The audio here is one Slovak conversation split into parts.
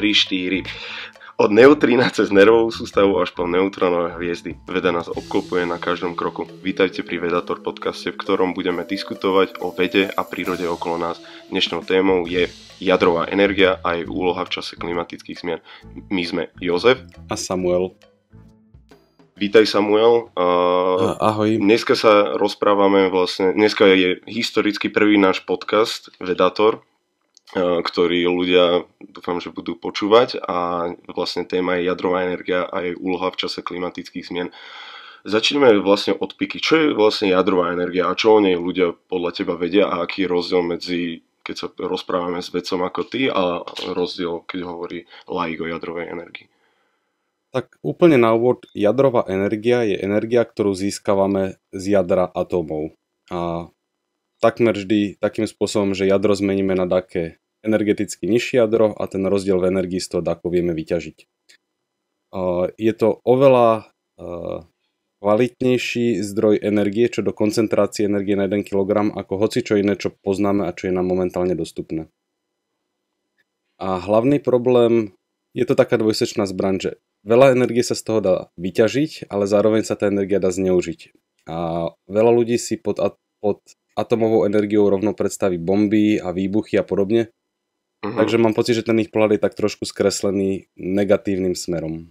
3, 4. Od neutrína cez nervovú sústavu až po neutrónové hviezdy. Veda nás obklopuje na každom kroku. Vítajte pri Vedator podcaste, v ktorom budeme diskutovať o vede a prírode okolo nás. Dnešnou témou je jadrová energia a jej úloha v čase klimatických zmien. My sme Jozef a Samuel. Vítaj Samuel. Uh, Ahoj. Dneska sa rozprávame vlastne, dneska je historicky prvý náš podcast Vedator, E, ktorý ľudia dúfam, že budú počúvať a vlastne téma je jadrová energia a jej úloha v čase klimatických zmien. Začneme vlastne od piky. Čo je vlastne jadrová energia a čo o nej ľudia podľa teba vedia a aký je rozdiel medzi, keď sa rozprávame s vedcom ako ty a rozdiel, keď hovorí laik o jadrovej energii? Tak úplne na úvod, jadrová energia je energia, ktorú získavame z jadra atómov. A takmer vždy takým spôsobom, že jadro zmeníme na také energeticky nižšie jadro a ten rozdiel v energii z toho DAKu vieme vyťažiť. Je to oveľa kvalitnejší zdroj energie, čo do koncentrácie energie na 1 kg, ako hoci čo iné, čo poznáme a čo je nám momentálne dostupné. A hlavný problém je to taká dvojsečná zbraň, že veľa energie sa z toho dá vyťažiť, ale zároveň sa tá energia dá zneužiť. A veľa ľudí si pod, pod atomovou energiou rovno predstaví bomby a výbuchy a podobne, Uh-huh. Takže mám pocit, že ten ich pohľad je tak trošku skreslený negatívnym smerom.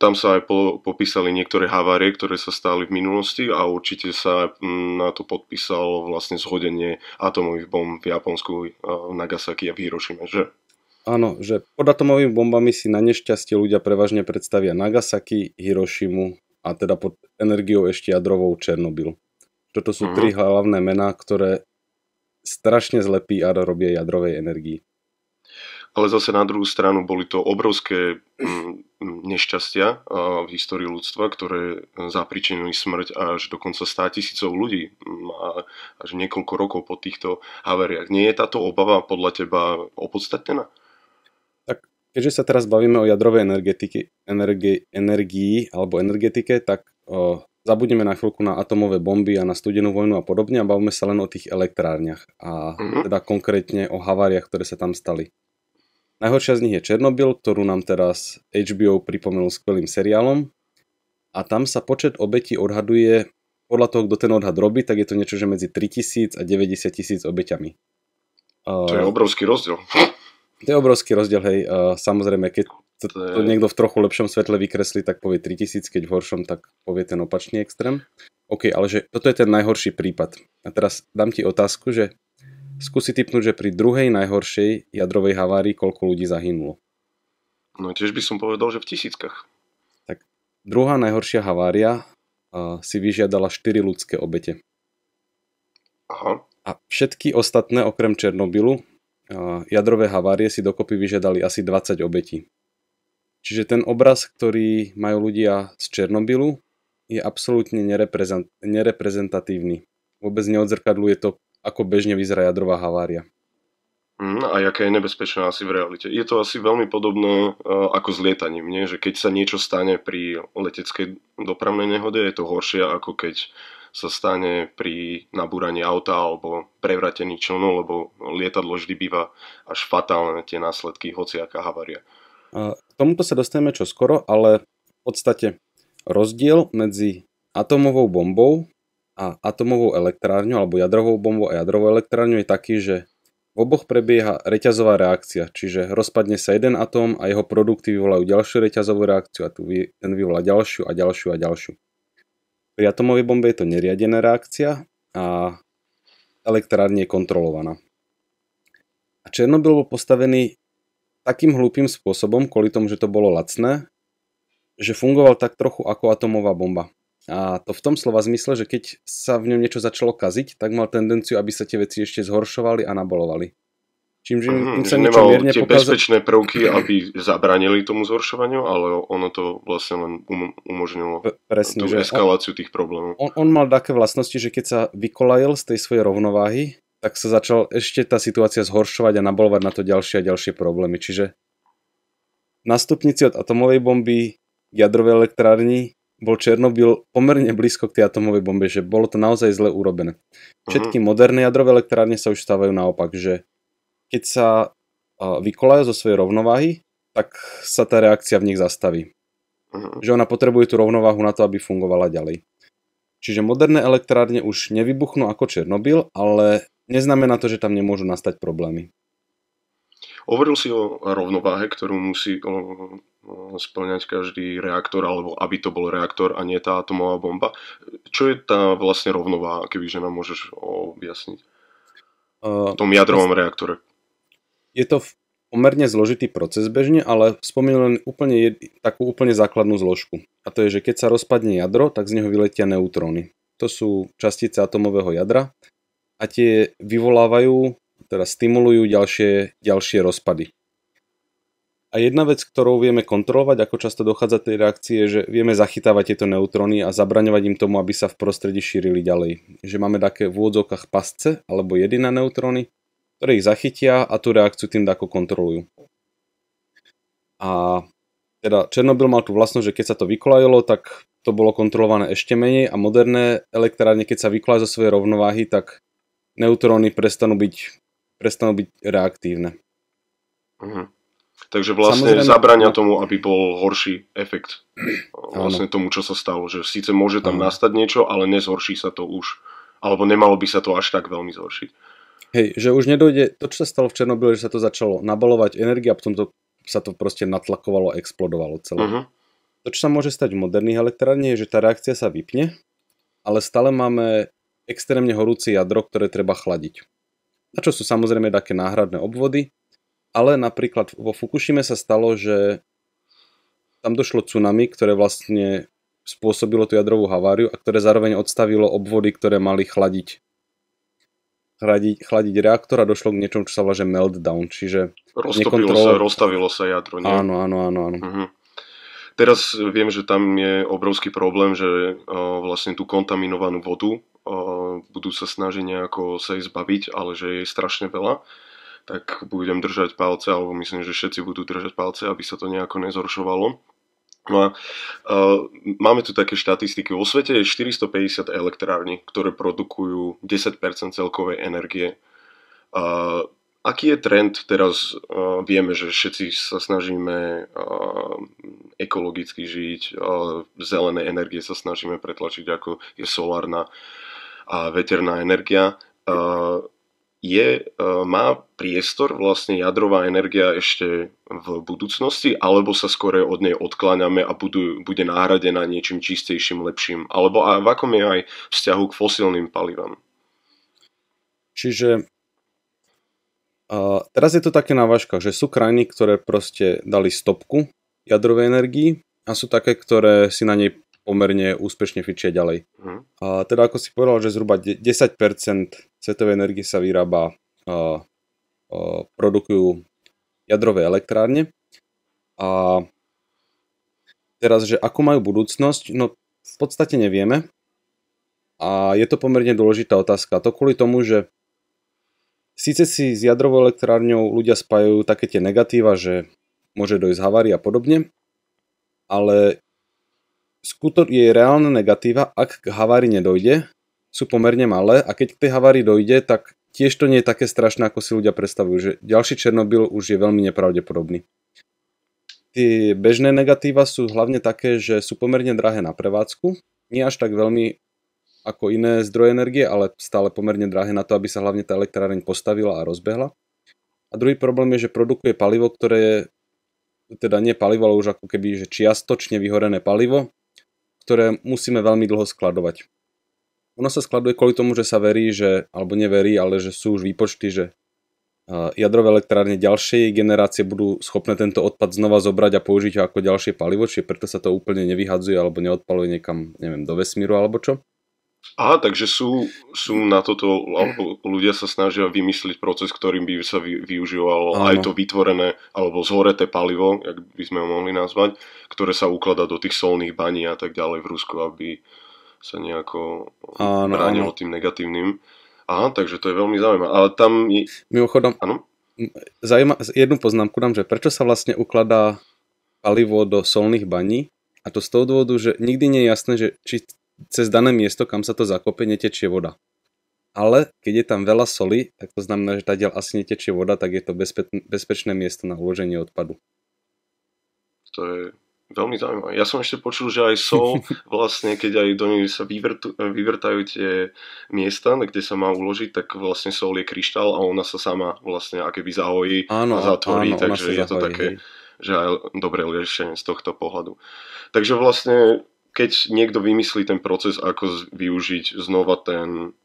Tam sa aj po, popísali niektoré havárie, ktoré sa stali v minulosti a určite sa mm, na to podpísalo vlastne zhodenie atomových bomb v Japonsku, e, v Nagasaki a v Hirošime, že? Áno, že pod atomovými bombami si na nešťastie ľudia prevažne predstavia Nagasaki, Hirošimu a teda pod energiou ešte jadrovou Černobyl. Toto sú uh-huh. tri hlavné mená, ktoré strašne zle PR robia jadrovej energii. Ale zase na druhú stranu boli to obrovské mm, nešťastia v histórii ľudstva, ktoré e, zapričinili smrť až dokonca 100 tisícov ľudí mm, a až niekoľko rokov po týchto haveriach. Nie je táto obava podľa teba opodstatnená? Tak keďže sa teraz bavíme o jadrovej energetiky, energi, energii alebo energetike, tak o, Zabudneme na chvíľku na atomové bomby a na studenú vojnu a podobne a bavíme sa len o tých elektrárniach a mm-hmm. teda konkrétne o haváriach, ktoré sa tam stali. Najhoršia z nich je Černobyl, ktorú nám teraz HBO pripomenul skvelým seriálom a tam sa počet obetí odhaduje podľa toho, kto ten odhad robí, tak je to niečo, že medzi 3000 a 90 tisíc obeťami. To je eh, obrovský rozdiel. To je obrovský rozdiel, hej. Eh, samozrejme, keď to, to niekto v trochu lepšom svetle vykreslí, tak povie 3000, keď v horšom, tak povie ten opačný extrém. OK, ale že toto je ten najhorší prípad. A teraz dám ti otázku, že skúsi typnúť, že pri druhej najhoršej jadrovej havárii koľko ľudí zahynulo. No tiež by som povedal, že v tisíckach. Tak druhá najhoršia havária uh, si vyžiadala 4 ľudské obete. Aha. A všetky ostatné, okrem Černobylu, uh, jadrové havárie si dokopy vyžiadali asi 20 obetí. Čiže ten obraz, ktorý majú ľudia z Černobylu, je absolútne nereprezent- nereprezentatívny. Vôbec neodzrkadluje to, ako bežne vyzerá jadrová havária. Mm, a jaká je nebezpečné asi v realite. Je to asi veľmi podobné e, ako s lietaním, nie? že keď sa niečo stane pri leteckej dopravnej nehode, je to horšie ako keď sa stane pri nabúraní auta alebo prevratení člnu, lebo lietadlo vždy býva až fatálne tie následky, aká havária. K tomuto sa dostaneme čo skoro, ale v podstate rozdiel medzi atomovou bombou a atomovou elektrárňou alebo jadrovou bombou a jadrovou elektrárňou je taký, že v oboch prebieha reťazová reakcia, čiže rozpadne sa jeden atóm a jeho produkty vyvolajú ďalšiu reťazovú reakciu a tu ten vyvolá ďalšiu a ďalšiu a ďalšiu. Pri atomovej bombe je to neriadená reakcia a elektrárne je kontrolovaná. A Černobyl bol postavený takým hlúpým spôsobom, kvôli tomu, že to bolo lacné, že fungoval tak trochu ako atomová bomba. A to v tom slova zmysle, že keď sa v ňom niečo začalo kaziť, tak mal tendenciu, aby sa tie veci ešte zhoršovali a nabolovali. Čím, že mm, sa niečo mierne tie pokazal... bezpečné prvky, aby zabranili tomu zhoršovaniu, ale ono to vlastne len um, umožnilo P- presne, tú eskaláciu on, tých problémov. On, on mal také vlastnosti, že keď sa vykolajil z tej svojej rovnováhy, tak sa začal ešte tá situácia zhoršovať a nabolovať na to ďalšie a ďalšie problémy. Čiže nastupnici od atomovej bomby jadrovej elektrárni bol Černobyl pomerne blízko k tej atomovej bombe, že bolo to naozaj zle urobené. Mhm. Všetky moderné jadrové elektrárne sa už stávajú naopak, že keď sa vykolajú zo svojej rovnováhy, tak sa tá reakcia v nich zastaví. Mhm. Že ona potrebuje tú rovnováhu na to, aby fungovala ďalej. Čiže moderné elektrárne už nevybuchnú ako Černobyl, ale neznamená to, že tam nemôžu nastať problémy. Hovoril si o rovnováhe, ktorú musí splňať každý reaktor, alebo aby to bol reaktor a nie tá atomová bomba. Čo je tá vlastne rovnováha, kebyže nám môžeš objasniť? Ehm, v tom jadrovom vlastne reaktore. Je to v pomerne zložitý proces bežne, ale spomínam len úplne jed, takú úplne základnú zložku. A to je, že keď sa rozpadne jadro, tak z neho vyletia neutróny. To sú častice atomového jadra a tie vyvolávajú, teda stimulujú ďalšie, ďalšie rozpady. A jedna vec, ktorou vieme kontrolovať, ako často dochádza tej reakcie, že vieme zachytávať tieto neutróny a zabraňovať im tomu, aby sa v prostredí šírili ďalej. Že máme také v úvodzovkách pasce alebo jedy na neutróny, ktoré ich zachytia a tú reakciu tým ako kontrolujú. A teda Černobyl mal tú vlastnosť, že keď sa to vykolajilo, tak to bolo kontrolované ešte menej a moderné elektrárne, keď sa vykolajú zo svojej rovnováhy, tak neutróny prestanú byť, prestanú byť reaktívne. Mhm. Takže vlastne Samozrejme, zabrania tomu, aby bol horší efekt. Vlastne áno. tomu, čo sa stalo. Že síce môže tam áno. nastať niečo, ale nezhorší sa to už. Alebo nemalo by sa to až tak veľmi zhoršiť. Hej, že už nedojde, to čo sa stalo v Černobyle, že sa to začalo nabalovať energia a potom to, sa to proste natlakovalo, explodovalo celé. Uh-huh. To, čo sa môže stať v moderných elektrárne, je, že tá reakcia sa vypne, ale stále máme extrémne horúce jadro, ktoré treba chladiť. Na čo sú samozrejme také náhradné obvody, ale napríklad vo Fukushime sa stalo, že tam došlo tsunami, ktoré vlastne spôsobilo tú jadrovú haváriu a ktoré zároveň odstavilo obvody, ktoré mali chladiť chladiť, chladiť reaktor a došlo k niečom, čo sa volá, že meltdown, čiže... Roztopilo nekontrolo... sa, rozstavilo sa jadro, nie? Áno, áno, áno, áno. Uh-huh. Teraz viem, že tam je obrovský problém, že uh, vlastne tú kontaminovanú vodu uh, budú sa snažiť nejako sa jej zbaviť, ale že je strašne veľa tak budem držať palce, alebo myslím, že všetci budú držať palce, aby sa to nejako nezhoršovalo. No a uh, máme tu také štatistiky. Vo svete je 450 elektrární, ktoré produkujú 10% celkovej energie. Uh, aký je trend teraz? Uh, vieme, že všetci sa snažíme uh, ekologicky žiť, uh, zelené energie sa snažíme pretlačiť, ako je solárna a veterná energia. Uh, je, e, má priestor vlastne jadrová energia ešte v budúcnosti, alebo sa skôr od nej odkláňame a budú, bude náhradená niečím čistejším, lepším, alebo a v akom je aj vzťahu k fosílnym palivám. Čiže a teraz je to také na vážkach, že sú krajiny, ktoré proste dali stopku jadrovej energii a sú také, ktoré si na nej pomerne úspešne fičia ďalej. Mhm. A teda ako si povedal, že zhruba 10% svetovej energie sa vyrába, uh, uh, produkujú jadrové elektrárne. A teraz, že ako majú budúcnosť, no v podstate nevieme. A je to pomerne dôležitá otázka. To kvôli tomu, že síce si s jadrovou elektrárňou ľudia spájajú také tie negatíva, že môže dojsť havári a podobne, ale skutor je reálne negatíva, ak k havári nedojde, sú pomerne malé a keď k tej havárii dojde, tak tiež to nie je také strašné, ako si ľudia predstavujú, že ďalší Černobyl už je veľmi nepravdepodobný. Tie bežné negatíva sú hlavne také, že sú pomerne drahé na prevádzku, nie až tak veľmi ako iné zdroje energie, ale stále pomerne drahé na to, aby sa hlavne tá elektráreň postavila a rozbehla. A druhý problém je, že produkuje palivo, ktoré je teda nie palivo, ale už ako keby že čiastočne vyhorené palivo, ktoré musíme veľmi dlho skladovať. Ono sa skladuje kvôli tomu, že sa verí, že, alebo neverí, ale že sú už výpočty, že jadrové elektrárne ďalšej generácie budú schopné tento odpad znova zobrať a použiť ho ako ďalšie palivo, čiže preto sa to úplne nevyhadzuje alebo neodpaluje niekam, neviem, do vesmíru alebo čo. Aha, takže sú, sú na toto, alebo ľudia sa snažia vymysliť proces, ktorým by sa vy, využívalo Áno. aj to vytvorené alebo zhoreté palivo, jak by sme ho mohli nazvať, ktoré sa ukladá do tých solných baní a tak ďalej v Rusku, aby sa nejako áno, bránilo áno. tým negatívnym. Aha, takže to je veľmi zaujímavé. Ale tam... Je... Mimochodom, áno? Zaujíma- jednu poznámku dám, že prečo sa vlastne ukladá palivo do solných baní? A to z toho dôvodu, že nikdy nie je jasné, že či cez dané miesto, kam sa to zakope, netečie voda. Ale keď je tam veľa soli, tak to znamená, že tadiaľ asi netečie voda, tak je to bezpe- bezpečné miesto na uloženie odpadu. To je Veľmi zaujímavé. Ja som ešte počul, že aj Sol vlastne keď aj do nej sa vyvrtu, vyvrtajú tie miesta, kde sa má uložiť, tak vlastne Sol je kryštál a ona sa sama vlastne akéby zahojí áno, a zatvorí, áno, takže je zahojí, to také, hej. že aj dobré riešenie z tohto pohľadu. Takže vlastne, keď niekto vymyslí ten proces, ako využiť znova ten,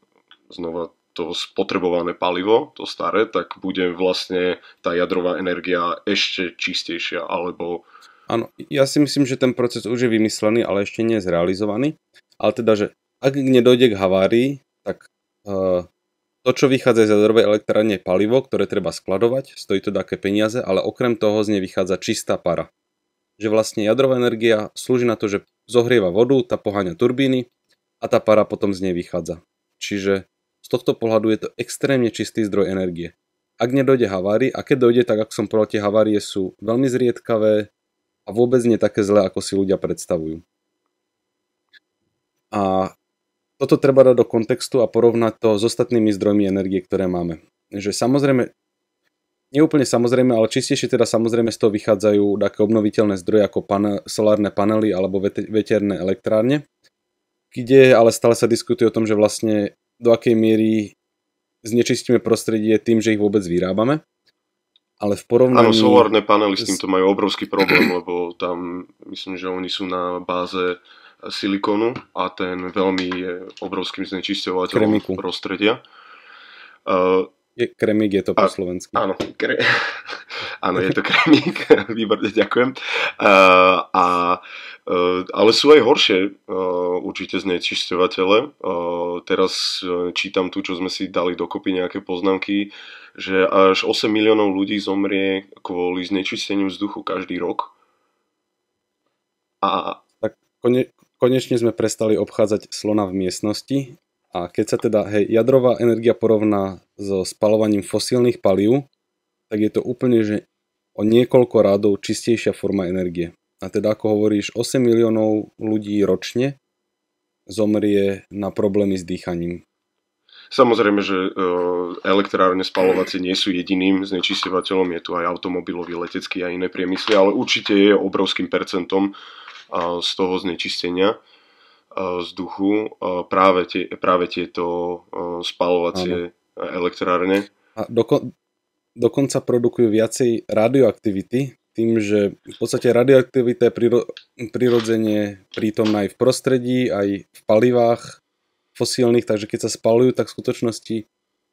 znova to spotrebované palivo, to staré, tak bude vlastne tá jadrová energia ešte čistejšia, alebo Áno, ja si myslím, že ten proces už je vymyslený, ale ešte nie je zrealizovaný. Ale teda, že ak nedojde k havárii, tak uh, to, čo vychádza z jadrovej elektrárne je palivo, ktoré treba skladovať, stojí to také peniaze, ale okrem toho z nej vychádza čistá para. Že vlastne jadrová energia slúži na to, že zohrieva vodu, tá poháňa turbíny a tá para potom z nej vychádza. Čiže z tohto pohľadu je to extrémne čistý zdroj energie. Ak nedojde havári, a keď dojde, tak ak som povedal, tie havárie sú veľmi zriedkavé, a vôbec nie také zlé, ako si ľudia predstavujú. A toto treba dať do kontextu a porovnať to s ostatnými zdrojmi energie, ktoré máme. Že samozrejme, nie úplne samozrejme, ale čistejšie teda samozrejme z toho vychádzajú také obnoviteľné zdroje ako pane, solárne panely alebo veterné elektrárne, kde ale stále sa diskutuje o tom, že vlastne do akej miery znečistíme prostredie tým, že ich vôbec vyrábame ale v porovnaní... Áno, solárne panely s týmto majú obrovský problém, lebo tam myslím, že oni sú na báze silikonu a ten veľmi je obrovským znečisťovateľom prostredia. Uh, je, kremík je to po a, slovensku. Áno, kre, áno, je to kremík, výborne ďakujem. Uh, a, uh, ale sú aj horšie uh, určite znečisťovatele. Uh, e, teraz uh, čítam tu, čo sme si dali dokopy nejaké poznámky, že až 8 miliónov ľudí zomrie kvôli znečisteniu vzduchu každý rok. A... Tak kone, konečne sme prestali obchádzať slona v miestnosti a keď sa teda hej, jadrová energia porovná so spalovaním fosílnych palív, tak je to úplne že o niekoľko rádov čistejšia forma energie. A teda ako hovoríš, 8 miliónov ľudí ročne zomrie na problémy s dýchaním. Samozrejme, že e, elektrárne spalovacie nie sú jediným znečisťovateľom, je tu aj automobilový, letecký a iné priemysly, ale určite je obrovským percentom z toho znečistenia. E, vzduchu e, práve, tie, práve tieto e, spalovacie ano. elektrárne. A doko, dokonca produkujú viacej radioaktivity, tým, že v podstate radioaktivita je priro- prirodzene prítomná aj v prostredí, aj v palivách fosílnych, takže keď sa spalujú, tak v skutočnosti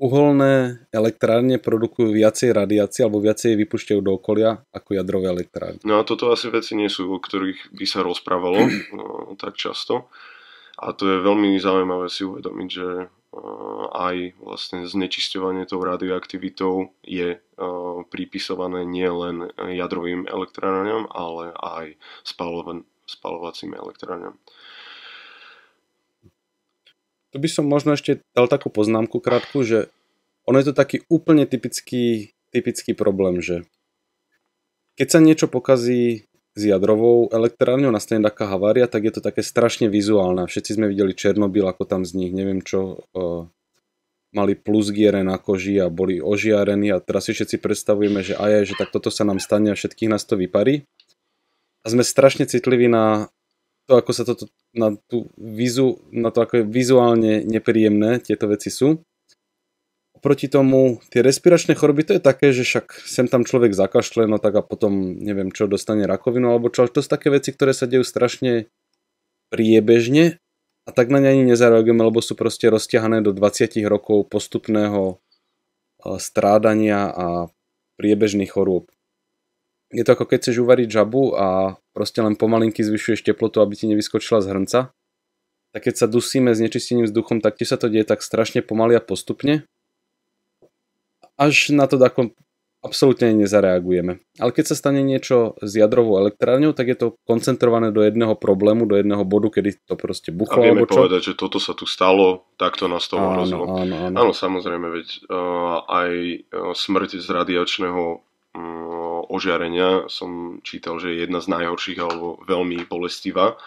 uholné elektrárne produkujú viacej radiácie alebo viacej vypušťajú do okolia ako jadrové elektrárne. No a toto asi veci nie sú, o ktorých by sa rozprávalo no, tak často. A to je veľmi zaujímavé si uvedomiť, že aj vlastne znečisťovanie tou radioaktivitou je pripisované nielen jadrovým elektrárňam, ale aj spalovacím elektrárňam. Tu by som možno ešte dal takú poznámku krátku, že ono je to taký úplne typický, typický problém, že keď sa niečo pokazí s jadrovou elektrárňou nastane taká havária, tak je to také strašne vizuálne. Všetci sme videli Černobyl, ako tam z nich, neviem čo, e, mali plusgiere na koži a boli ožiarení a teraz si všetci predstavujeme, že aj, že tak toto sa nám stane a všetkých nás to vyparí. A sme strašne citliví na to, ako sa toto na, tú vizu, na to, ako je vizuálne nepríjemné tieto veci sú. Proti tomu tie respiračné choroby, to je také, že však sem tam človek zakašle, no tak a potom neviem čo, dostane rakovinu alebo čo, to sú také veci, ktoré sa dejú strašne priebežne a tak na ne ani nezareagujeme, lebo sú proste rozťahané do 20 rokov postupného eh, strádania a priebežných chorôb je to ako keď chceš uvariť žabu a proste len pomalinky zvyšuješ teplotu, aby ti nevyskočila z hrnca. Tak keď sa dusíme s nečistením vzduchom, tak tiež sa to deje tak strašne pomaly a postupne, až na to ako absolútne nezareagujeme. Ale keď sa stane niečo s jadrovou elektrárňou, tak je to koncentrované do jedného problému, do jedného bodu, kedy to proste buchlo. A vieme čo? povedať, že toto sa tu stalo, to nás to Áno, áno, áno. áno, samozrejme, veď uh, aj eh, smrť z radiačného um, ožiarenia som čítal, že je jedna z najhorších alebo veľmi bolestivá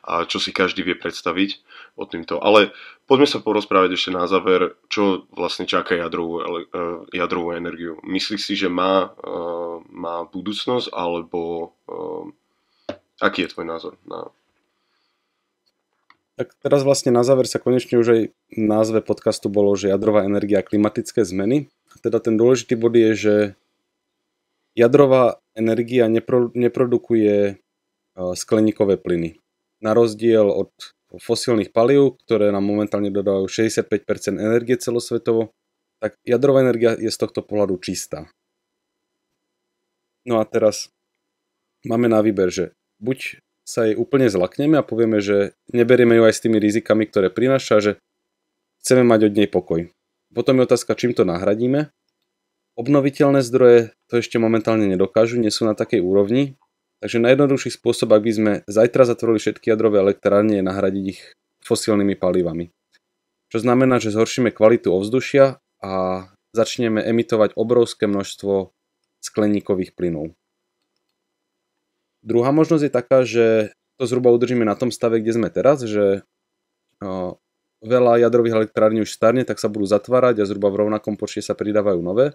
a čo si každý vie predstaviť o týmto. Ale poďme sa porozprávať ešte na záver, čo vlastne čaká jadrovú, eh, jadrovú energiu. Myslíš si, že má, eh, má budúcnosť, alebo eh, aký je tvoj názor na tak teraz vlastne na záver sa konečne už aj názve podcastu bolo, že jadrová energia a klimatické zmeny. Teda ten dôležitý bod je, že Jadrová energia nepro, neprodukuje e, skleníkové plyny. Na rozdiel od fosílnych palív, ktoré nám momentálne dodávajú 65% energie celosvetovo, tak jadrová energia je z tohto pohľadu čistá. No a teraz máme na výber, že buď sa jej úplne zlakneme a povieme, že neberieme ju aj s tými rizikami, ktoré prináša, že chceme mať od nej pokoj. Potom je otázka, čím to nahradíme Obnoviteľné zdroje to ešte momentálne nedokážu, nie sú na takej úrovni, takže najjednoduchší spôsob, ak by sme zajtra zatvorili všetky jadrové elektrárne, je nahradiť ich fosílnymi palivami. Čo znamená, že zhoršíme kvalitu ovzdušia a začneme emitovať obrovské množstvo skleníkových plynov. Druhá možnosť je taká, že to zhruba udržíme na tom stave, kde sme teraz, že veľa jadrových elektrární už starne, tak sa budú zatvárať a zhruba v rovnakom počte sa pridávajú nové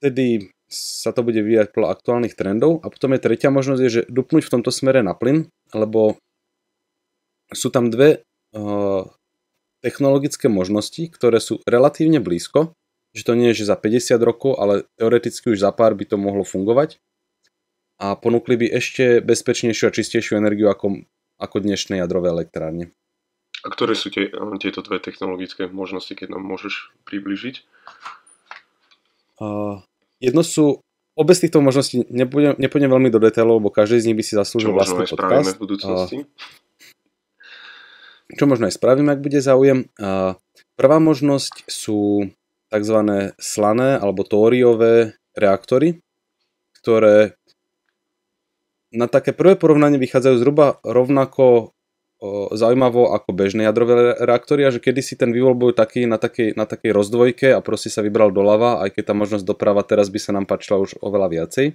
vtedy sa to bude vyvíjať podľa aktuálnych trendov. A potom je tretia možnosť, je, že dupnúť v tomto smere na plyn, lebo sú tam dve uh, technologické možnosti, ktoré sú relatívne blízko, že to nie je, že za 50 rokov, ale teoreticky už za pár by to mohlo fungovať a ponúkli by ešte bezpečnejšiu a čistejšiu energiu ako, ako dnešné jadrové elektrárne. A ktoré sú tie, eh, tieto dve technologické možnosti, keď nám môžeš približiť? Eh, jedno sú, obe z týchto možností nepôjdem, nepôjdem veľmi do detailov, lebo každý z nich by si zaslúžil vlastný podcast. v budúcnosti. Eh, čo možno aj spravím, ak bude záujem. Eh, prvá možnosť sú tzv. slané alebo tóriové reaktory, ktoré na také prvé porovnanie vychádzajú zhruba rovnako zaujímavo ako bežné jadrové reaktory a že kedysi ten vývoj bol taký na takej, na takej rozdvojke a proste sa vybral doľava, aj keď tá možnosť doprava teraz by sa nám páčila už oveľa viacej.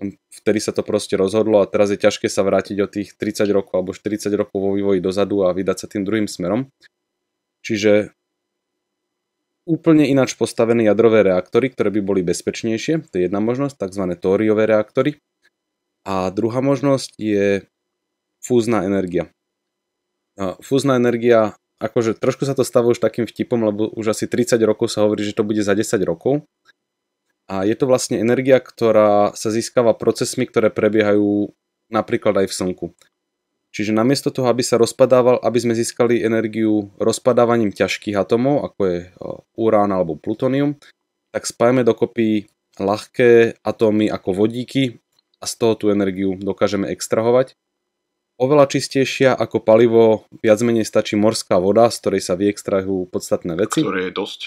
Hm, vtedy sa to proste rozhodlo a teraz je ťažké sa vrátiť o tých 30 rokov alebo 40 rokov vo vývoji dozadu a vydať sa tým druhým smerom. Čiže úplne ináč postavené jadrové reaktory, ktoré by boli bezpečnejšie, to je jedna možnosť, tzv. tóriové reaktory. A druhá možnosť je fúzna energia. Fúzna energia, akože trošku sa to stáva už takým vtipom, lebo už asi 30 rokov sa hovorí, že to bude za 10 rokov. A je to vlastne energia, ktorá sa získava procesmi, ktoré prebiehajú napríklad aj v slnku. Čiže namiesto toho, aby sa rozpadával, aby sme získali energiu rozpadávaním ťažkých atomov, ako je urán alebo plutónium, tak spájame dokopy ľahké atómy ako vodíky a z toho tú energiu dokážeme extrahovať oveľa čistejšia ako palivo, viac menej stačí morská voda, z ktorej sa vyextrahujú podstatné veci. Ktoré je dosť.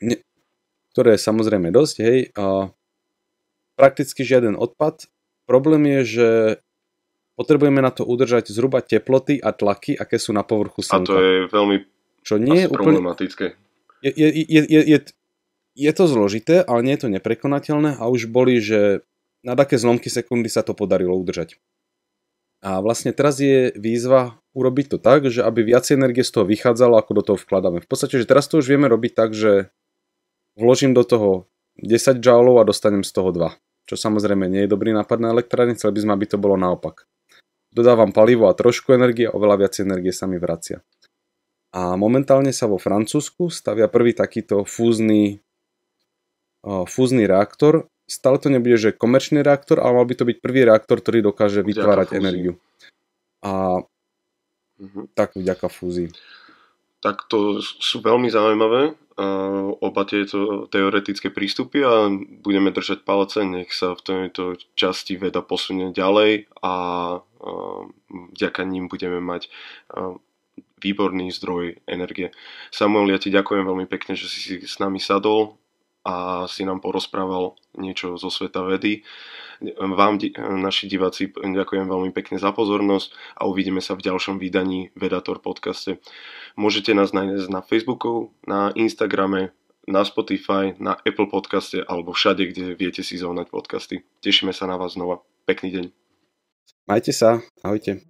Ne, ktoré je samozrejme dosť, hej. A prakticky žiaden odpad. Problém je, že potrebujeme na to udržať zhruba teploty a tlaky, aké sú na povrchu slnka. A to je veľmi čo nie je úplne, problematické. Je, je, je, je, je, je to zložité, ale nie je to neprekonateľné a už boli, že na také zlomky sekundy sa to podarilo udržať. A vlastne teraz je výzva urobiť to tak, že aby viac energie z toho vychádzalo, ako do toho vkladáme. V podstate, že teraz to už vieme robiť tak, že vložím do toho 10 joulov a dostanem z toho 2. Čo samozrejme nie je dobrý nápad na elektrárne, chceli by sme, aby to bolo naopak. Dodávam palivo a trošku energie, oveľa viac energie sa mi vracia. A momentálne sa vo Francúzsku stavia prvý takýto fúzny, fúzny reaktor stále to nebude, že komerčný reaktor, ale mal by to byť prvý reaktor, ktorý dokáže vytvárať vďaka energiu. A mhm. tak vďaka fúzii. Tak to sú veľmi zaujímavé oba tieto teoretické prístupy a budeme držať palce, nech sa v tejto časti veda posunie ďalej a vďaka ním budeme mať výborný zdroj energie. Samuel, ja ti ďakujem veľmi pekne, že si s nami sadol a si nám porozprával niečo zo sveta vedy. Vám, naši diváci, ďakujem veľmi pekne za pozornosť a uvidíme sa v ďalšom vydaní Vedator podcaste. Môžete nás nájsť na Facebooku, na Instagrame, na Spotify, na Apple podcaste alebo všade, kde viete si zohnať podcasty. Tešíme sa na vás znova. Pekný deň. Majte sa. Ahojte.